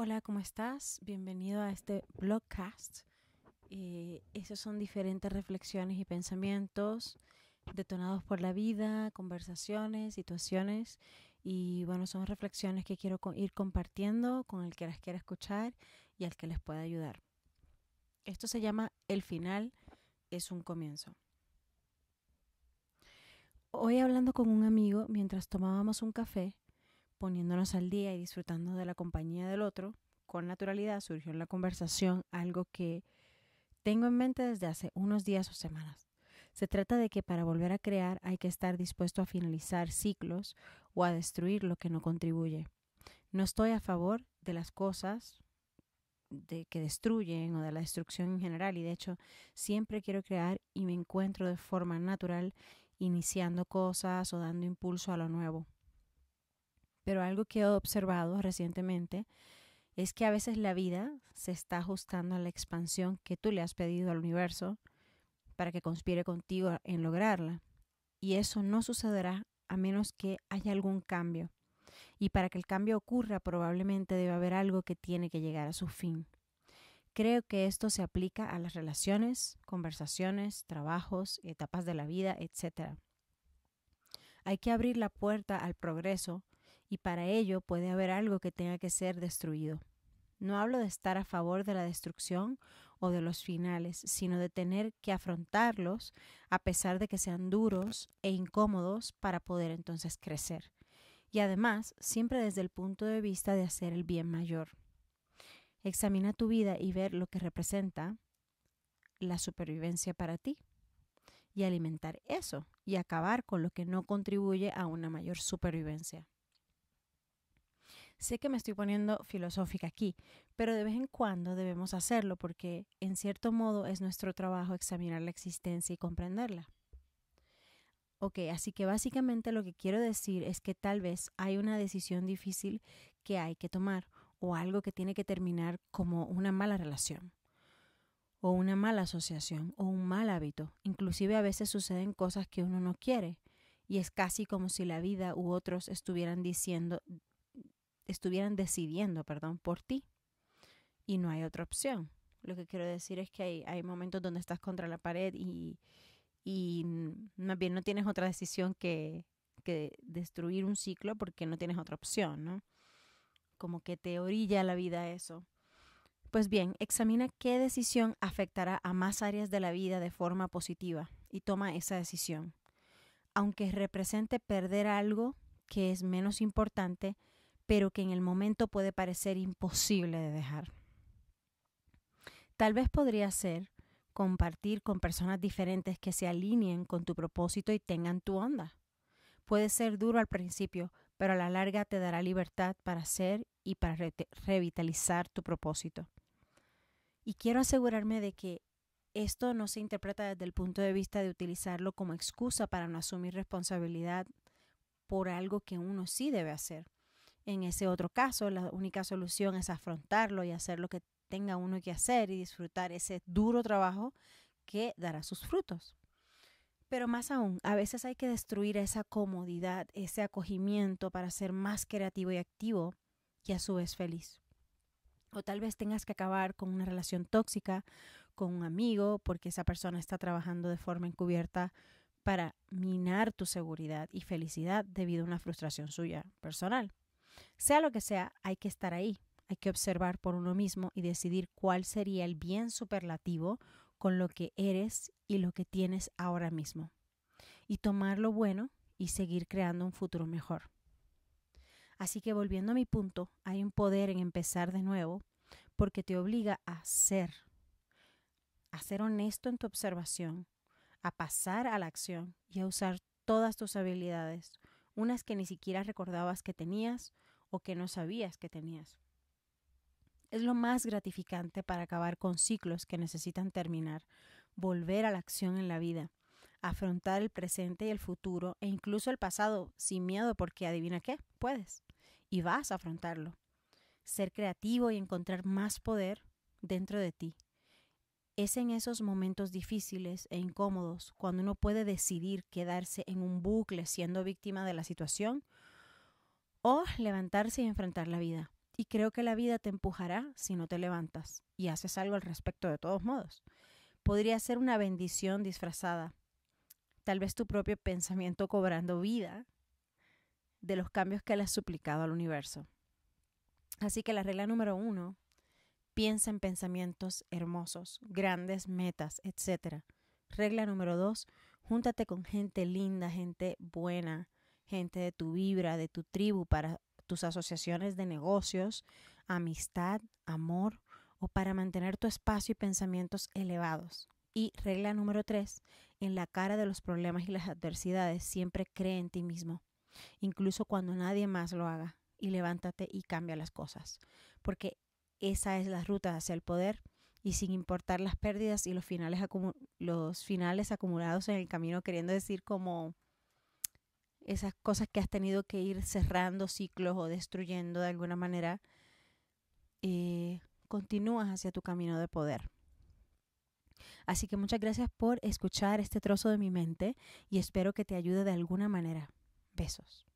Hola, ¿cómo estás? Bienvenido a este blogcast. Eh, esas son diferentes reflexiones y pensamientos detonados por la vida, conversaciones, situaciones y bueno, son reflexiones que quiero ir compartiendo con el que las quiera escuchar y al que les pueda ayudar. Esto se llama El final es un comienzo. Hoy hablando con un amigo mientras tomábamos un café, poniéndonos al día y disfrutando de la compañía del otro, con naturalidad surgió en la conversación algo que tengo en mente desde hace unos días o semanas. Se trata de que para volver a crear hay que estar dispuesto a finalizar ciclos o a destruir lo que no contribuye. No estoy a favor de las cosas de que destruyen o de la destrucción en general y de hecho siempre quiero crear y me encuentro de forma natural iniciando cosas o dando impulso a lo nuevo. Pero algo que he observado recientemente es que a veces la vida se está ajustando a la expansión que tú le has pedido al universo para que conspire contigo en lograrla. Y eso no sucederá a menos que haya algún cambio. Y para que el cambio ocurra probablemente debe haber algo que tiene que llegar a su fin. Creo que esto se aplica a las relaciones, conversaciones, trabajos, etapas de la vida, etc. Hay que abrir la puerta al progreso y para ello puede haber algo que tenga que ser destruido. No hablo de estar a favor de la destrucción o de los finales, sino de tener que afrontarlos a pesar de que sean duros e incómodos para poder entonces crecer. Y además, siempre desde el punto de vista de hacer el bien mayor. Examina tu vida y ver lo que representa la supervivencia para ti y alimentar eso y acabar con lo que no contribuye a una mayor supervivencia. Sé que me estoy poniendo filosófica aquí, pero de vez en cuando debemos hacerlo porque, en cierto modo, es nuestro trabajo examinar la existencia y comprenderla. Ok, así que básicamente lo que quiero decir es que tal vez hay una decisión difícil que hay que tomar o algo que tiene que terminar como una mala relación o una mala asociación o un mal hábito. Inclusive a veces suceden cosas que uno no quiere y es casi como si la vida u otros estuvieran diciendo estuvieran decidiendo, perdón, por ti. Y no hay otra opción. Lo que quiero decir es que hay, momentos donde estás contra la pared y, y más bien no tienes otra decisión que, que destruir un ciclo porque no tienes otra opción, ¿no? Como que te orilla la vida eso. Pues bien, examina qué decisión afectará a más áreas de la vida de forma positiva y toma esa decisión. Aunque represente perder algo que es menos importante, pero que en el momento puede parecer imposible de dejar. Tal vez podría ser compartir con personas diferentes que se alineen con tu propósito y tengan tu onda. Puede ser duro al principio, pero a la larga te dará libertad para hacer y para revitalizar tu propósito. Y quiero asegurarme de que esto no se interpreta desde el punto de vista de utilizarlo como excusa para no asumir responsabilidad por algo que uno sí debe hacer. En ese otro caso, la única solución es afrontarlo y hacer lo que tenga uno que hacer y disfrutar ese duro trabajo que dará sus frutos. Pero más aún, a veces hay que destruir esa comodidad, ese acogimiento para ser más creativo y activo y a su vez feliz. O tal vez tengas que acabar con una relación tóxica, con un amigo, porque esa persona está trabajando de forma encubierta para minar tu seguridad y felicidad debido a una frustración suya personal. Sea lo que sea, hay que estar ahí, hay que observar por uno mismo y decidir cuál sería el bien superlativo con lo que eres y lo que tienes ahora mismo. Y tomar lo bueno y seguir creando un futuro mejor. Así que volviendo a mi punto, hay un poder en empezar de nuevo porque te obliga a ser, a ser honesto en tu observación, a pasar a la acción y a usar todas tus habilidades, unas que ni siquiera recordabas que tenías, o que no sabías que tenías. Es lo más gratificante para acabar con ciclos que necesitan terminar, volver a la acción en la vida, afrontar el presente y el futuro e incluso el pasado sin miedo porque adivina qué, puedes y vas a afrontarlo. Ser creativo y encontrar más poder dentro de ti. Es en esos momentos difíciles e incómodos cuando uno puede decidir quedarse en un bucle siendo víctima de la situación o levantarse y enfrentar la vida. Y creo que la vida te empujará si no te levantas y haces algo al respecto de todos modos. Podría ser una bendición disfrazada, tal vez tu propio pensamiento cobrando vida de los cambios que le has suplicado al universo. Así que la regla número uno, piensa en pensamientos hermosos, grandes metas, etc. Regla número dos, júntate con gente linda, gente buena, gente de tu vibra, de tu tribu, para tus asociaciones de negocios, amistad, amor o para mantener tu espacio y pensamientos elevados. Y regla número tres, en la cara de los problemas y las adversidades, siempre cree en ti mismo, incluso cuando nadie más lo haga, y levántate y cambia las cosas, porque esa es la ruta hacia el poder y sin importar las pérdidas y los finales, los finales acumulados en el camino, queriendo decir como esas cosas que has tenido que ir cerrando ciclos o destruyendo de alguna manera, eh, continúas hacia tu camino de poder. Así que muchas gracias por escuchar este trozo de mi mente y espero que te ayude de alguna manera. Besos.